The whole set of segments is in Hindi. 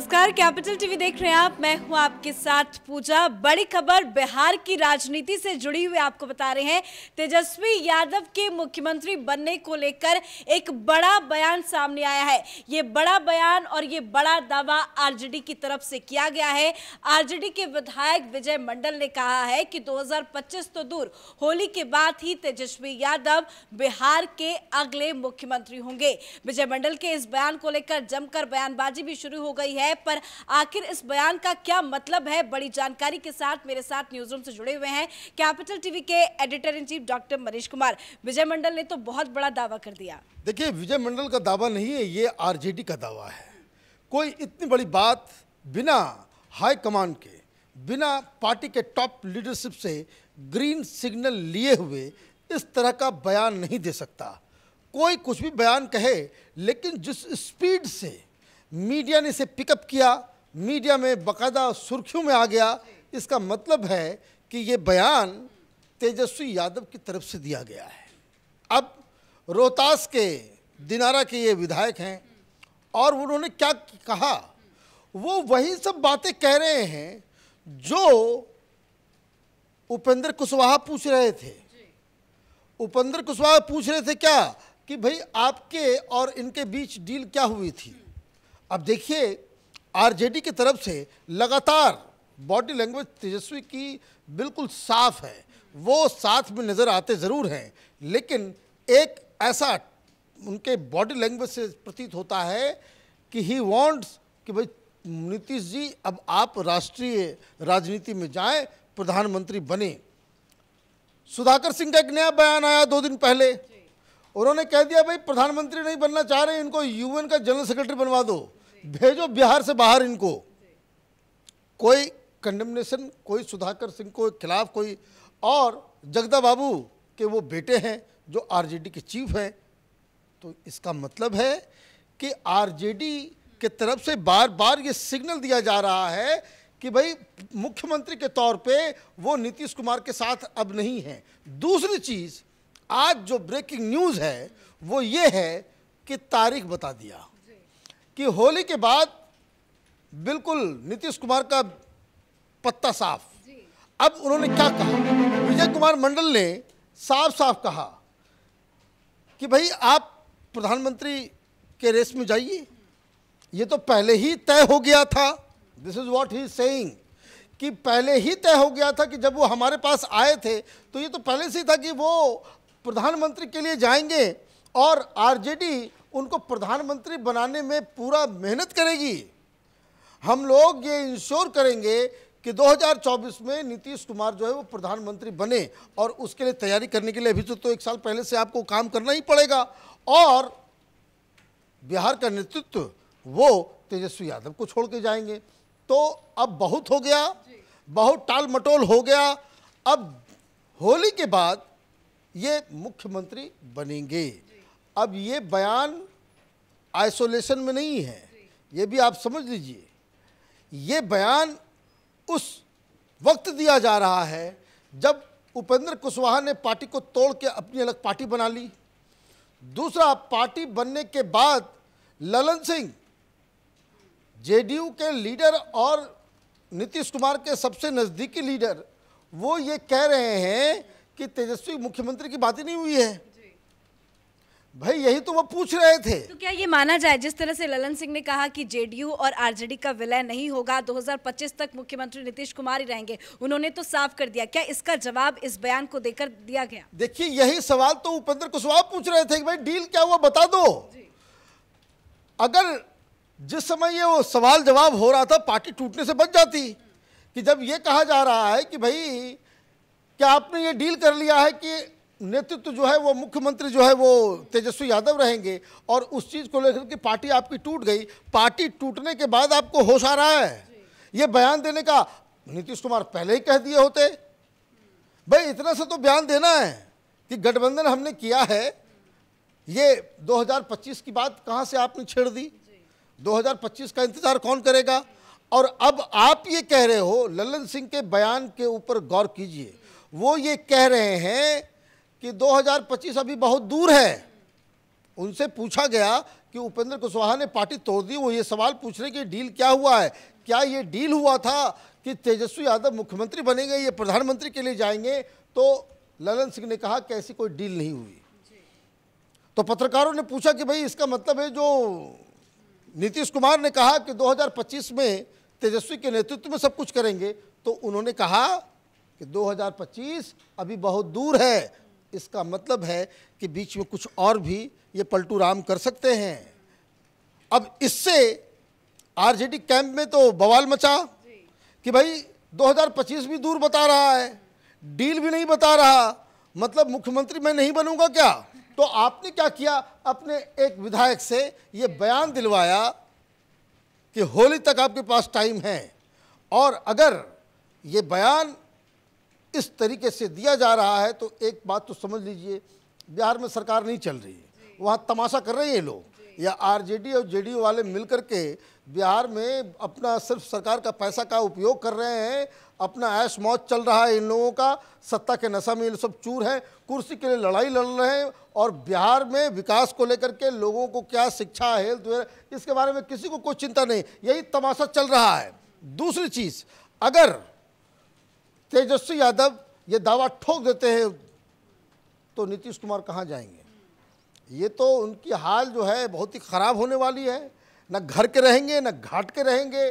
नमस्कार कैपिटल टीवी देख रहे हैं आप मैं हूं आपके साथ पूजा बड़ी खबर बिहार की राजनीति से जुड़ी हुई आपको बता रहे हैं तेजस्वी यादव के मुख्यमंत्री बनने को लेकर एक बड़ा बयान सामने आया है ये बड़ा बयान और ये बड़ा दावा आरजेडी की तरफ से किया गया है आरजेडी के विधायक विजय मंडल ने कहा है कि दो तो दूर होली के बाद ही तेजस्वी यादव बिहार के अगले मुख्यमंत्री होंगे विजय मंडल के इस बयान को लेकर जमकर बयानबाजी भी शुरू हो गई है है पर आखिर इस बयान का क्या मतलब है बड़ी जानकारी के साथ मेरे साथ न्यूज रूम से जुड़े हुए हैं कैपिटल टीवी के editor in chief doctor Manish Kumar Vijay Mandal ने तो बहुत बड़ा दावा कर दिया देखिए विजय मंडल का दावा नहीं है ये आर का दावा है कोई इतनी बड़ी बात बिना हाई कमांड के बिना पार्टी के टॉप लीडरशिप से ग्रीन सिग्नल लिए हुए इस तरह का बयान नहीं दे सकता कोई कुछ भी बयान कहे लेकिन जिस स्पीड से मीडिया ने इसे पिकअप किया मीडिया में बकायदा सुर्खियों में आ गया इसका मतलब है कि ये बयान तेजस्वी यादव की तरफ से दिया गया है अब रोहतास के दिनारा के ये विधायक हैं और उन्होंने क्या कहा वो वही सब बातें कह रहे हैं जो उपेंद्र कुशवाहा पूछ रहे थे उपेंद्र कुशवाहा पूछ रहे थे क्या कि भाई आपके और इनके बीच डील क्या हुई थी अब देखिए आरजेडी की तरफ से लगातार बॉडी लैंग्वेज तेजस्वी की बिल्कुल साफ है वो साथ में नज़र आते ज़रूर हैं लेकिन एक ऐसा उनके बॉडी लैंग्वेज से प्रतीत होता है कि ही वांट्स कि भाई नीतीश जी अब आप राष्ट्रीय राजनीति में जाएं प्रधानमंत्री बने सुधाकर सिंह का एक नया बयान आया दो दिन पहले उन्होंने कह दिया भाई प्रधानमंत्री नहीं बनना चाह रहे इनको यूएन का जनरल सेक्रेटरी बनवा दो भेजो बिहार से बाहर इनको कोई कंडमनेशन कोई सुधाकर सिंह को खिलाफ कोई और जगदा बाबू के वो बेटे हैं जो आरजेडी के चीफ हैं तो इसका मतलब है कि आरजेडी के तरफ से बार बार ये सिग्नल दिया जा रहा है कि भाई मुख्यमंत्री के तौर पे वो नीतीश कुमार के साथ अब नहीं है दूसरी चीज़ आज जो ब्रेकिंग न्यूज़ है वो ये है कि तारीख बता दिया कि होली के बाद बिल्कुल नीतीश कुमार का पत्ता साफ अब उन्होंने क्या कहा विजय कुमार मंडल ने साफ साफ कहा कि भाई आप प्रधानमंत्री के रेस में जाइए ये तो पहले ही तय हो गया था this is what he saying कि पहले ही तय हो गया था कि जब वो हमारे पास आए थे तो ये तो पहले से ही था कि वो प्रधानमंत्री के लिए जाएंगे और आरजेडी उनको प्रधानमंत्री बनाने में पूरा मेहनत करेगी हम लोग ये इंश्योर करेंगे कि 2024 में नीतीश कुमार जो है वो प्रधानमंत्री बने और उसके लिए तैयारी करने के लिए अभी तो, तो एक साल पहले से आपको काम करना ही पड़ेगा और बिहार का नेतृत्व वो तेजस्वी यादव को छोड़ के जाएंगे तो अब बहुत हो गया बहुत टाल मटोल हो गया अब होली के बाद ये मुख्यमंत्री बनेंगे अब ये बयान आइसोलेशन में नहीं है ये भी आप समझ लीजिए ये बयान उस वक्त दिया जा रहा है जब उपेंद्र कुशवाहा ने पार्टी को तोड़ के अपनी अलग पार्टी बना ली दूसरा पार्टी बनने के बाद ललन सिंह जेडीयू के लीडर और नीतीश कुमार के सबसे नज़दीकी लीडर वो ये कह रहे हैं कि तेजस्वी मुख्यमंत्री की बात ही नहीं हुई है भाई यही तो वो पूछ रहे थे तो क्या ये माना जाए जिस तरह से ललन सिंह ने कहा कि जेडीयू और आरजेडी का विलय नहीं होगा 2025 तक मुख्यमंत्री नीतीश कुमार ही रहेंगे उन्होंने तो साफ कर दिया क्या इसका जवाब इस बयान को देकर दिया गया देखिए यही सवाल तो उपेंद्र कुशवाहा पूछ रहे थे कि भाई डील क्या हुआ बता दो अगर जिस समय ये वो सवाल जवाब हो रहा था पार्टी टूटने से बच जाती कि जब ये कहा जा रहा है कि भाई क्या आपने ये डील कर लिया है कि नेतृत्व जो है वो मुख्यमंत्री जो है वो तेजस्वी यादव रहेंगे और उस चीज़ को लेकर के पार्टी आपकी टूट गई पार्टी टूटने के बाद आपको होश आ रहा है ये बयान देने का नीतीश कुमार पहले ही कह दिए होते भाई इतना सा तो बयान देना है कि गठबंधन हमने किया है ये 2025 की बात कहाँ से आपने छेड़ दी 2025 का इंतज़ार कौन करेगा और अब आप ये कह रहे हो ललन सिंह के बयान के ऊपर गौर कीजिए वो ये कह रहे हैं कि 2025 अभी बहुत दूर है उनसे पूछा गया कि उपेंद्र कुशवाहा ने पार्टी तोड़ दी वो ये सवाल पूछ रहे कि डील क्या हुआ है क्या ये डील हुआ था कि तेजस्वी यादव मुख्यमंत्री बनेंगे ये प्रधानमंत्री के लिए जाएंगे तो ललन सिंह ने कहा कि ऐसी कोई डील नहीं हुई तो पत्रकारों ने पूछा कि भाई इसका मतलब है जो नीतीश कुमार ने कहा कि 2025 में तेजस्वी के नेतृत्व में सब कुछ करेंगे तो उन्होंने कहा कि 2025 अभी बहुत दूर है इसका मतलब है कि बीच में कुछ और भी ये पलटू राम कर सकते हैं अब इससे आरजेडी कैंप में तो बवाल मचा कि भाई 2025 भी दूर बता रहा है डील भी नहीं बता रहा मतलब मुख्यमंत्री मैं नहीं बनूंगा क्या तो आपने क्या किया अपने एक विधायक से ये बयान दिलवाया कि होली तक आपके पास टाइम है और अगर ये बयान इस तरीके से दिया जा रहा है तो एक बात तो समझ लीजिए बिहार में सरकार नहीं चल रही है वहाँ तमाशा कर रहे हैं लोग या आरजेडी और जेडीयू वाले मिल के बिहार में अपना सिर्फ सरकार का पैसा का उपयोग कर रहे हैं अपना ऐश मौत चल रहा है इन लोगों का सत्ता के नशा में ये सब चूर हैं कुर्सी के लिए लड़ाई लड़ रहे हैं और बिहार में विकास को लेकर के लोगों को क्या शिक्षा हेल्थ वेयर इसके बारे में किसी को कोई चिंता नहीं यही तमाशा चल रहा है दूसरी चीज़ अगर तेजस्वी यादव ये दावा ठोक देते हैं तो नीतीश कुमार कहाँ जाएंगे ये तो उनकी हाल जो है बहुत ही ख़राब होने वाली है ना घर के रहेंगे ना घाट के रहेंगे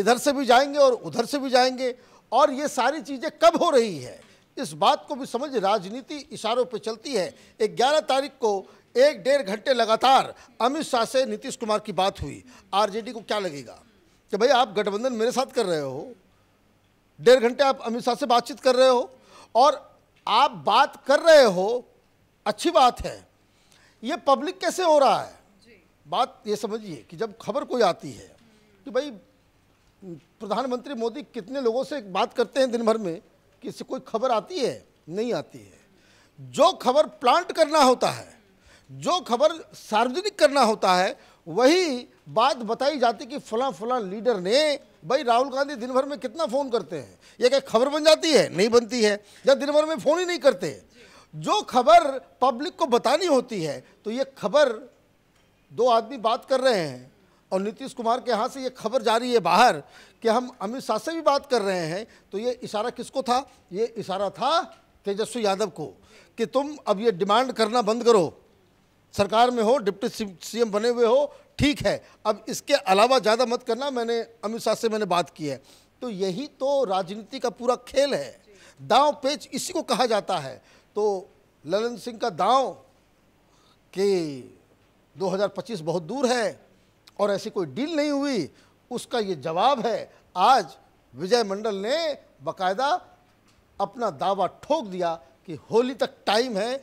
इधर से भी जाएंगे और उधर से भी जाएंगे और ये सारी चीज़ें कब हो रही है इस बात को भी समझ राजनीति इशारों पर चलती है ग्यारह तारीख को एक डेढ़ घंटे लगातार अमित शाह से नीतीश कुमार की बात हुई आरजेडी को क्या लगेगा कि भाई आप गठबंधन मेरे साथ कर रहे हो डेढ़ घंटे आप अमित शाह से बातचीत कर रहे हो और आप बात कर रहे हो अच्छी बात है ये पब्लिक कैसे हो रहा है बात ये समझिए कि जब खबर कोई आती है कि भाई प्रधानमंत्री मोदी कितने लोगों से बात करते हैं दिन भर में कि इससे कोई खबर आती है नहीं आती है जो खबर प्लांट करना होता है जो खबर सार्वजनिक करना होता है वही बात बताई जाती कि फला फला लीडर ने भाई राहुल गांधी दिन भर में कितना फ़ोन करते हैं ये क्या खबर बन जाती है नहीं बनती है या दिन भर में फ़ोन ही नहीं करते जो खबर पब्लिक को बतानी होती है तो ये खबर दो आदमी बात कर रहे हैं और नीतीश कुमार के यहाँ से ये खबर जा रही है बाहर कि हम अमित शाह से भी बात कर रहे हैं तो ये इशारा किसको था ये इशारा था तेजस्वी यादव को कि तुम अब ये डिमांड करना बंद करो सरकार में हो डिप्टी सीएम बने हुए हो ठीक है अब इसके अलावा ज़्यादा मत करना मैंने अमित शाह से मैंने बात की है तो यही तो राजनीति का पूरा खेल है दाव पेच इसी को कहा जाता है तो ललन सिंह का दाव कि 2025 बहुत दूर है और ऐसी कोई डील नहीं हुई उसका ये जवाब है आज विजय मंडल ने बकायदा अपना दावा ठोक दिया कि होली तक टाइम है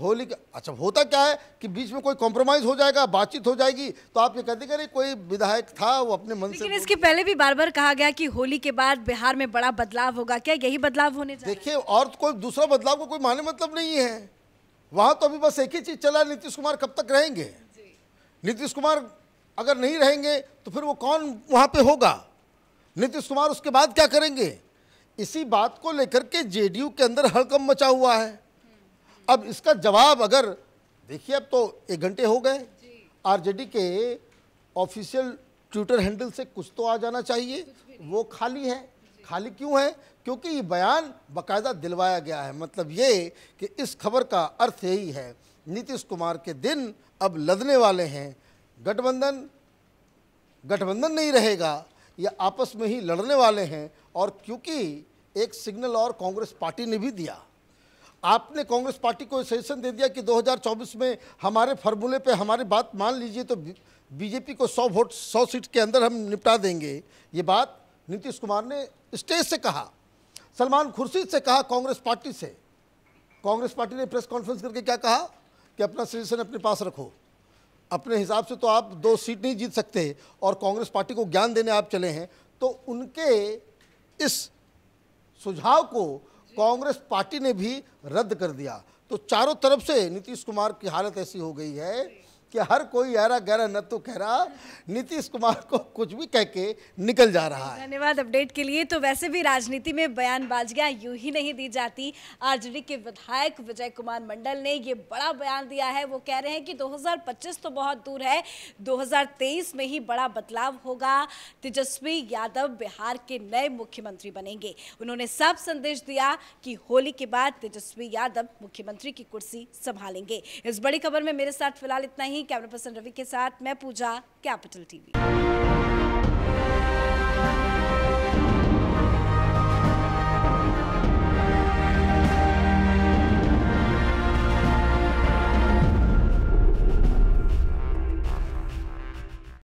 होली का अच्छा होता क्या है कि बीच में कोई कॉम्प्रोमाइज हो जाएगा बातचीत हो जाएगी तो आप ये कहते करें कोई विधायक था वो अपने मन लेकिन से इसके पहले भी बार बार कहा गया कि होली के बाद बिहार में बड़ा बदलाव होगा क्या यही बदलाव होने देखिए और तो कोई दूसरा बदलाव को कोई माने मतलब नहीं है वहाँ तो अभी बस एक ही चीज़ चला नीतीश कुमार कब तक रहेंगे नीतीश कुमार अगर नहीं रहेंगे तो फिर वो कौन वहाँ पर होगा नीतीश कुमार उसके बाद क्या करेंगे इसी बात को लेकर के जेडीयू के अंदर हड़कम मचा हुआ है अब इसका जवाब अगर देखिए अब तो एक घंटे हो गए आरजेडी के ऑफिशियल ट्विटर हैंडल से कुछ तो आ जाना चाहिए वो खाली है खाली क्यों है क्योंकि ये बयान बाकायदा दिलवाया गया है मतलब ये कि इस खबर का अर्थ यही है नीतीश कुमार के दिन अब लदने वाले हैं गठबंधन गठबंधन नहीं रहेगा ये आपस में ही लड़ने वाले हैं और क्योंकि एक सिग्नल और कांग्रेस पार्टी ने भी दिया आपने कांग्रेस पार्टी को सजेशन दे दिया कि 2024 में हमारे फार्मूले पे हमारी बात मान लीजिए तो बीजेपी को 100 वोट 100 सीट के अंदर हम निपटा देंगे ये बात नीतीश कुमार ने स्टेज से कहा सलमान खुर्शीद से कहा कांग्रेस पार्टी से कांग्रेस पार्टी ने प्रेस कॉन्फ्रेंस करके क्या कहा कि अपना सजेशन अपने पास रखो अपने हिसाब से तो आप दो सीट नहीं जीत सकते और कांग्रेस पार्टी को ज्ञान देने आप चले हैं तो उनके इस सुझाव को कांग्रेस पार्टी ने भी रद्द कर दिया तो चारों तरफ से नीतीश कुमार की हालत ऐसी हो गई है कि हर कोई यारा गहरा नतु तो कह रहा नीतीश कुमार को कुछ भी कह के निकल जा रहा है धन्यवाद अपडेट के लिए तो वैसे भी राजनीति में बयानबाजियां यूं ही नहीं दी जाती आरजेडी के विधायक विजय कुमार मंडल ने ये बड़ा बयान दिया है वो कह रहे हैं कि 2025 तो बहुत दूर है 2023 में ही बड़ा बदलाव होगा तेजस्वी यादव बिहार के नए मुख्यमंत्री बनेंगे उन्होंने साफ संदेश दिया कि होली के बाद तेजस्वी यादव मुख्यमंत्री की कुर्सी संभालेंगे इस बड़ी खबर में मेरे साथ फिलहाल इतना ही कैमरा पर्सन रवि के साथ मैं पूजा कैपिटल टीवी